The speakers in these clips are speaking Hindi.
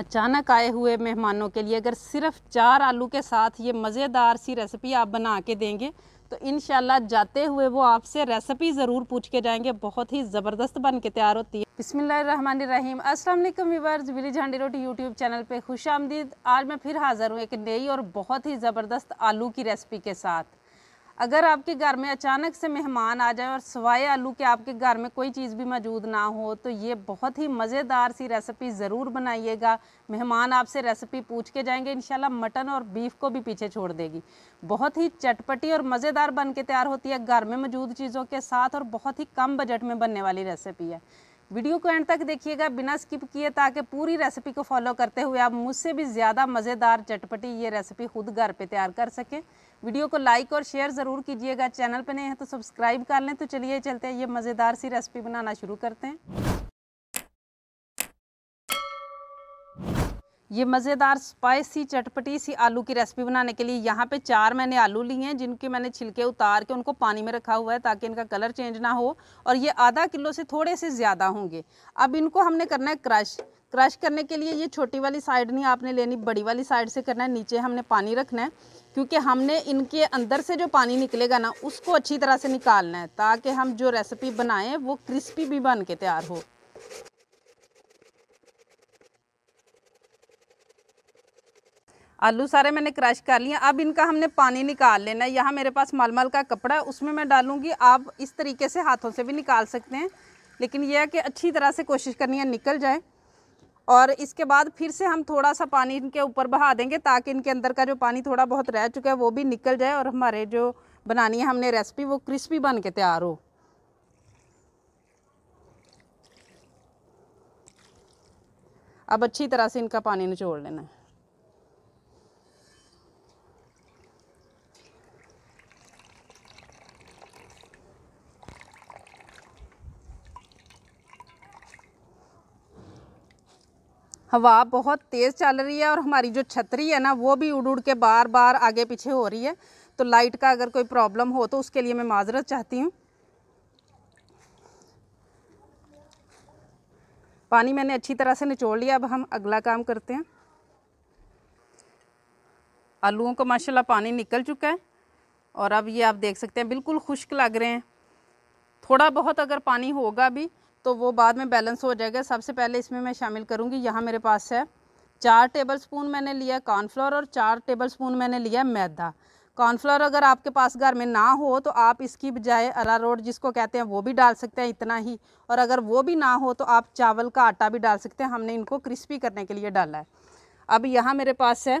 अचानक आए हुए मेहमानों के लिए अगर सिर्फ चार आलू के साथ ये मज़ेदार सी रेसिपी आप बना के देंगे तो इन जाते हुए वो आपसे रेसिपी ज़रूर पूछ के जाएंगे बहुत ही ज़बरदस्त बन के तैयार होती है बिसमीम असल वीवर्स विली झांडी रोटी यूट्यूब चैनल पे खुश आमदीद आज मैं फिर हाज़र हूँ एक नई और बहुत ही ज़बरदस्त आलू की रेसिपी के साथ अगर आपके घर में अचानक से मेहमान आ जाए और सवाए आलू के आपके घर में कोई चीज़ भी मौजूद ना हो तो ये बहुत ही मज़ेदार सी रेसिपी ज़रूर बनाइएगा मेहमान आपसे रेसिपी पूछ के जाएंगे इन मटन और बीफ को भी पीछे छोड़ देगी बहुत ही चटपटी और मज़ेदार बन के तैयार होती है घर में मौजूद चीज़ों के साथ और बहुत ही कम बजट में बनने वाली रेसिपी है वीडियो को एंड तक देखिएगा बिना स्किप किए ताकि पूरी रेसिपी को फॉलो करते हुए आप मुझसे भी ज़्यादा मज़ेदार चटपटी ये रेसिपी खुद घर पे तैयार कर सकें वीडियो को लाइक और शेयर ज़रूर कीजिएगा चैनल पर नए हैं तो सब्सक्राइब कर लें तो चलिए चलते हैं ये मज़ेदार सी रेसिपी बनाना शुरू करते हैं ये मज़ेदार स्पाइसी चटपटी सी आलू की रेसिपी बनाने के लिए यहाँ पे चार मैंने आलू लिए हैं जिनके मैंने छिलके उतार के उनको पानी में रखा हुआ है ताकि इनका कलर चेंज ना हो और ये आधा किलो से थोड़े से ज़्यादा होंगे अब इनको हमने करना है क्रश क्रश करने के लिए ये छोटी वाली साइड नहीं आपने लेनी बड़ी वाली साइड से करना है नीचे हमने पानी रखना है क्योंकि हमने इनके अंदर से जो पानी निकलेगा ना उसको अच्छी तरह से निकालना है ताकि हम जो रेसिपी बनाएं वो क्रिस्पी भी बन के तैयार हो आलू सारे मैंने क्रश कर लिए अब इनका हमने पानी निकाल लेना है यहाँ मेरे पास मलमल का कपड़ा है उसमें मैं डालूँगी आप इस तरीके से हाथों से भी निकाल सकते हैं लेकिन यह है कि अच्छी तरह से कोशिश करनी है निकल जाए और इसके बाद फिर से हम थोड़ा सा पानी इनके ऊपर बहा देंगे ताकि इनके अंदर का जो पानी थोड़ा बहुत रह चुका है वो भी निकल जाए और हमारे जो बनानी है हमने रेसिपी वो क्रिस्पी बन के तैयार हो अब अच्छी तरह से इनका पानी निचोड़ लेना है हवा बहुत तेज़ चल रही है और हमारी जो छतरी है ना वो भी उड़ उड़ के बार बार आगे पीछे हो रही है तो लाइट का अगर कोई प्रॉब्लम हो तो उसके लिए मैं माजरत चाहती हूँ पानी मैंने अच्छी तरह से निचोड़ लिया अब हम अगला काम करते हैं आलूओं को माशाल्लाह पानी निकल चुका है और अब ये आप देख सकते हैं बिल्कुल खुश्क लग रहे हैं थोड़ा बहुत अगर पानी होगा भी तो वो बाद में बैलेंस हो जाएगा सबसे पहले इसमें मैं शामिल करूँगी यहाँ मेरे पास है चार टेबल स्पून मैंने लिया कॉर्नफ्लोर और चार टेबल स्पून मैंने लिया मैदा कॉर्नफ्लोर अगर आपके पास घर में ना हो तो आप इसकी बजाय अरारोट जिसको कहते हैं वो भी डाल सकते हैं इतना ही और अगर वो भी ना हो तो आप चावल का आटा भी डाल सकते हैं हमने इनको क्रिस्पी करने के लिए डाला है अब यहाँ मेरे पास है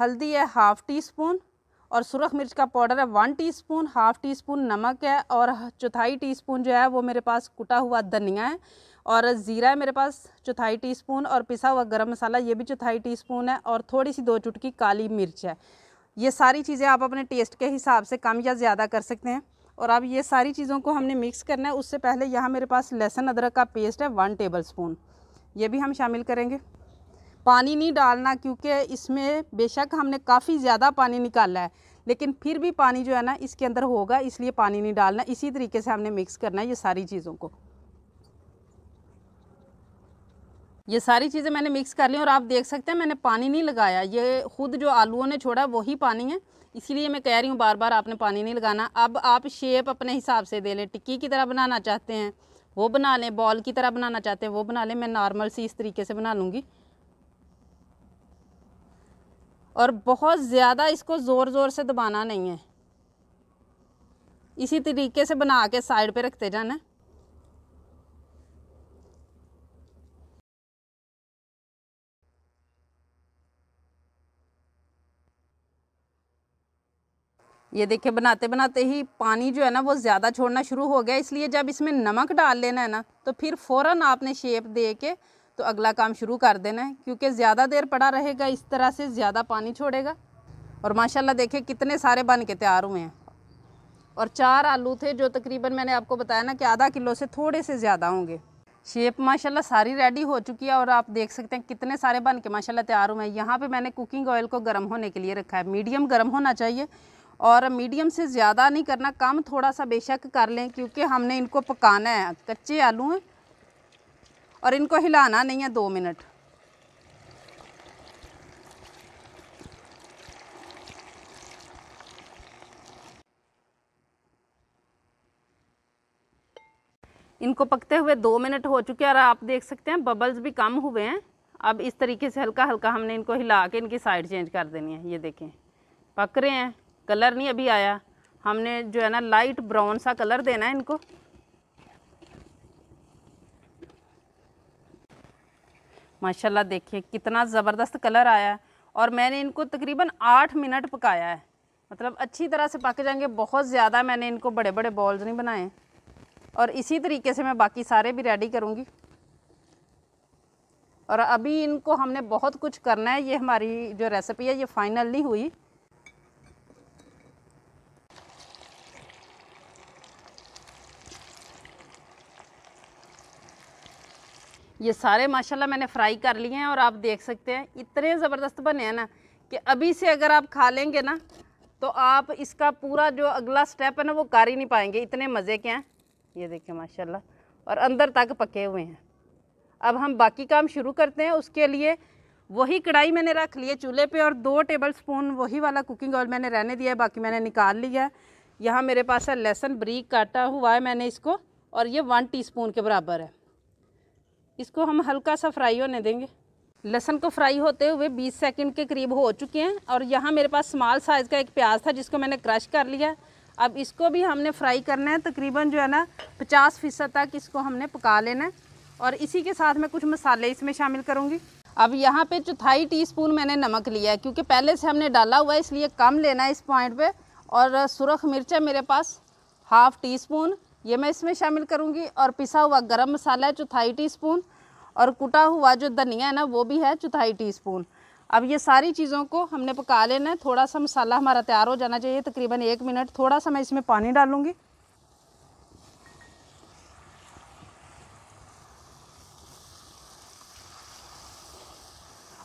हल्दी है हाफ़ टी स्पून और सुरख मिर्च का पाउडर है one teaspoon half teaspoon नमक है और चौथाई टीस्पून जो है वो मेरे पास कुटा हुआ धनिया है और ज़ीरा है मेरे पास चौथाई टीस्पून और पिसा हुआ गरम मसाला ये भी चौथाई टीस्पून है और थोड़ी सी दो चुटकी काली मिर्च है ये सारी चीज़ें आप अपने टेस्ट के हिसाब से कम या ज़्यादा कर सकते हैं और अब ये सारी चीज़ों को हमने मिक्स करना है उससे पहले यहाँ मेरे पास लहसुन अदरक का पेस्ट है वन टेबल स्पून ये भी हम शामिल करेंगे पानी नहीं डालना क्योंकि इसमें बेशक हमने काफ़ी ज़्यादा पानी निकाला है लेकिन फिर भी पानी जो है ना इसके अंदर होगा इसलिए पानी नहीं डालना इसी तरीके से हमने मिक्स करना है ये सारी चीज़ों को ये सारी चीज़ें मैंने मिक्स कर ली और आप देख सकते हैं मैंने पानी नहीं लगाया ये खुद जो आलूओं ने छोड़ा वही पानी है इसीलिए मैं कह रही हूँ बार बार आपने पानी नहीं लगाना अब आप शेप अपने हिसाब से दे लें टिक्की की तरह बनाना चाहते हैं वो बना लें बॉल की तरह बनाना चाहते हैं वो बना लें मैं नॉर्मल सी इस तरीके से बना लूँगी और बहुत ज़्यादा इसको ज़ोर ज़ोर से दबाना नहीं है इसी तरीके से बना के साइड पे रखते जाना ये देखिए बनाते बनाते ही पानी जो है ना वो ज़्यादा छोड़ना शुरू हो गया इसलिए जब इसमें नमक डाल लेना है ना तो फिर फ़ौरन आपने शेप दे के तो अगला काम शुरू कर देना है क्योंकि ज़्यादा देर पड़ा रहेगा इस तरह से ज़्यादा पानी छोड़ेगा और माशाल्लाह देखे कितने सारे बन के तैयार हुए हैं और चार आलू थे जो तकरीबन मैंने आपको बताया ना कि आधा किलो से थोड़े से ज़्यादा होंगे शेप माशाल्लाह सारी रेडी हो चुकी है और आप देख सकते हैं कितने सारे बन के माशाल्लाह तैयार हुए हैं यहाँ पर मैंने कुकिंग ऑयल को गर्म होने के लिए रखा है मीडियम गर्म होना चाहिए और मीडियम से ज़्यादा नहीं करना कम थोड़ा सा बेशक कर लें क्योंकि हमने इनको पकाना है कच्चे आलू हैं और इनको हिलाना नहीं है दो मिनट इनको पकते हुए दो मिनट हो चुके हैं और आप देख सकते हैं बबल्स भी कम हुए हैं अब इस तरीके से हल्का हल्का हमने इनको हिला के इनकी साइड चेंज कर देनी है ये देखें पक रहे हैं कलर नहीं अभी आया हमने जो है ना लाइट ब्राउन सा कलर देना है इनको माशाल्लाह देखिए कितना ज़बरदस्त कलर आया है और मैंने इनको तकरीबन आठ मिनट पकाया है मतलब अच्छी तरह से पक जाएंगे बहुत ज़्यादा मैंने इनको बड़े बड़े बॉल्स नहीं बनाए और इसी तरीके से मैं बाकी सारे भी रेडी करूँगी और अभी इनको हमने बहुत कुछ करना है ये हमारी जो रेसिपी है ये फाइनल नहीं हुई ये सारे माशाल्लाह मैंने फ्राई कर लिए हैं और आप देख सकते हैं इतने ज़बरदस्त बने हैं ना कि अभी से अगर आप खा लेंगे ना तो आप इसका पूरा जो अगला स्टेप है ना वो कर ही नहीं पाएंगे इतने मज़े के हैं ये देखें माशाल्लाह और अंदर तक पके हुए हैं अब हम बाकी काम शुरू करते हैं उसके लिए वही कढ़ाई मैंने रख ली है चूल्हे पर और दो टेबल स्पून वही वाला कुकिंग ऑयल मैंने रहने दिया है बाकी मैंने निकाल लिया है यहाँ मेरे पास है लहसुन ब्रीक काटा हुआ है मैंने इसको और ये वन टी के बराबर है इसको हम हल्का सा फ्राई होने देंगे लहसन को फ्राई होते हुए 20 सेकंड के करीब हो चुके हैं और यहाँ मेरे पास स्मॉल साइज़ का एक प्याज था जिसको मैंने क्रश कर लिया अब इसको भी हमने फ्राई करना है तकरीबन जो है ना पचास फ़ीसद तक इसको हमने पका लेना है और इसी के साथ मैं कुछ मसाले इसमें शामिल करूँगी अब यहाँ पर चौथाई स्पून मैंने नमक लिया है क्योंकि पहले से हमने डाला हुआ है इसलिए कम लेना है इस पॉइंट पर और सुरख मिर्चा मेरे पास हाफ़ टी स्पून ये मैं इसमें शामिल करूँगी और पिसा हुआ गरम मसाला है चौथाई टी स्पून और कुटा हुआ जो धनिया है ना वो भी है चौथाई टी स्पून अब ये सारी चीज़ों को हमने पका लेना है थोड़ा सा मसाला हमारा तैयार हो जाना चाहिए तकरीबन एक मिनट थोड़ा सा मैं इसमें पानी डालूँगी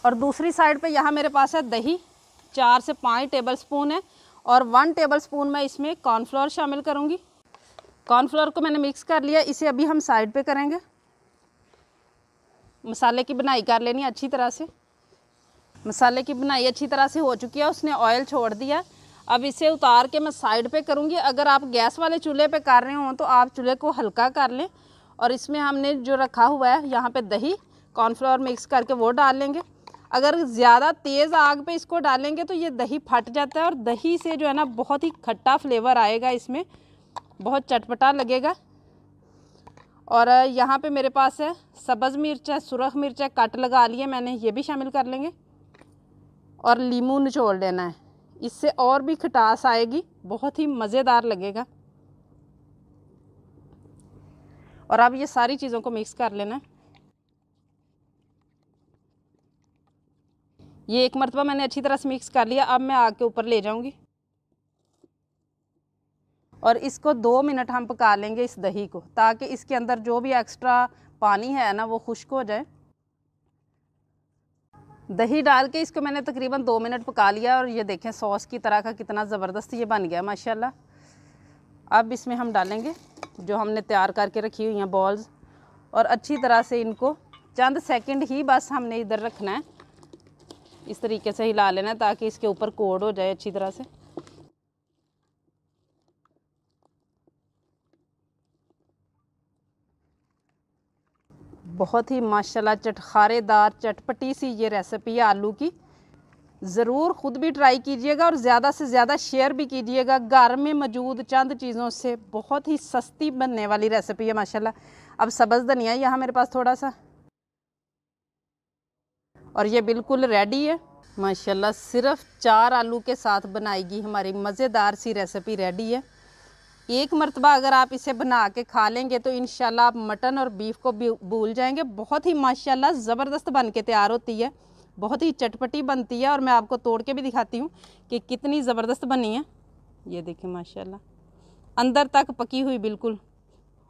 और दूसरी साइड पे यहाँ मेरे पास है दही चार से पाँच टेबल स्पून है और वन टेबल स्पून मैं इसमें कॉर्नफ्लोर शामिल करूँगी कॉर्नफ्लोर को मैंने मिक्स कर लिया इसे अभी हम साइड पे करेंगे मसाले की बनाई कर लेनी अच्छी तरह से मसाले की बनाई अच्छी तरह से हो चुकी है उसने ऑयल छोड़ दिया अब इसे उतार के मैं साइड पे करूँगी अगर आप गैस वाले चूल्हे पे कर रहे हों तो आप चूल्हे को हल्का कर लें और इसमें हमने जो रखा हुआ है यहाँ पर दही कॉर्नफ्लोर मिक्स करके वो डाल लेंगे अगर ज़्यादा तेज़ आग पे इसको डालेंगे तो ये दही फट जाता है और दही से जो है ना बहुत ही खट्टा फ्लेवर आएगा इसमें बहुत चटपटा लगेगा और यहाँ पे मेरे पास है सब्ज़ मिर्च है सुरख मिर्च है कट लगा लिए मैंने ये भी शामिल कर लेंगे और लीमू निचोड़ लेना है इससे और भी खटास आएगी बहुत ही मज़ेदार लगेगा और अब ये सारी चीज़ों को मिक्स कर लेना है ये एक मरतबा मैंने अच्छी तरह से मिक्स कर लिया अब मैं आग के ऊपर ले जाऊंगी और इसको दो मिनट हम पका लेंगे इस दही को ताकि इसके अंदर जो भी एक्स्ट्रा पानी है ना वो खुश्क हो जाए दही डाल के इसको मैंने तकरीबन दो मिनट पका लिया और ये देखें सॉस की तरह का कितना ज़बरदस्त ये बन गया माशाल्लाह अब इसमें हम डालेंगे जो हमने तैयार करके रखी हुई हैं बॉल्स और अच्छी तरह से इनको चंद सेकंड ही बस हमने इधर रखना है इस तरीके से हिला लेना है ताकि इसके ऊपर कोड हो जाए अच्छी तरह से बहुत ही माशाल्लाह चटखारेदार चटपटी सी ये रेसिपी है आलू की ज़रूर ख़ुद भी ट्राई कीजिएगा और ज़्यादा से ज़्यादा शेयर भी कीजिएगा घर में मौजूद चंद चीज़ों से बहुत ही सस्ती बनने वाली रेसिपी है माशाल्लाह अब सब्ज़ धनिया यहाँ मेरे पास थोड़ा सा और ये बिल्कुल रेडी है माशाल्लाह सिर्फ चार आलू के साथ बनाएगी हमारी मज़ेदार सी रेसिपी रेडी है एक मरतबा अगर आप इसे बना के खा लेंगे तो इन आप मटन और बीफ को भी भूल जाएंगे बहुत ही माशाल्लाह ज़बरदस्त बन के तैयार होती है बहुत ही चटपटी बनती है और मैं आपको तोड़ के भी दिखाती हूँ कि कितनी ज़बरदस्त बनी है ये देखिए माशाल्लाह अंदर तक पकी हुई बिल्कुल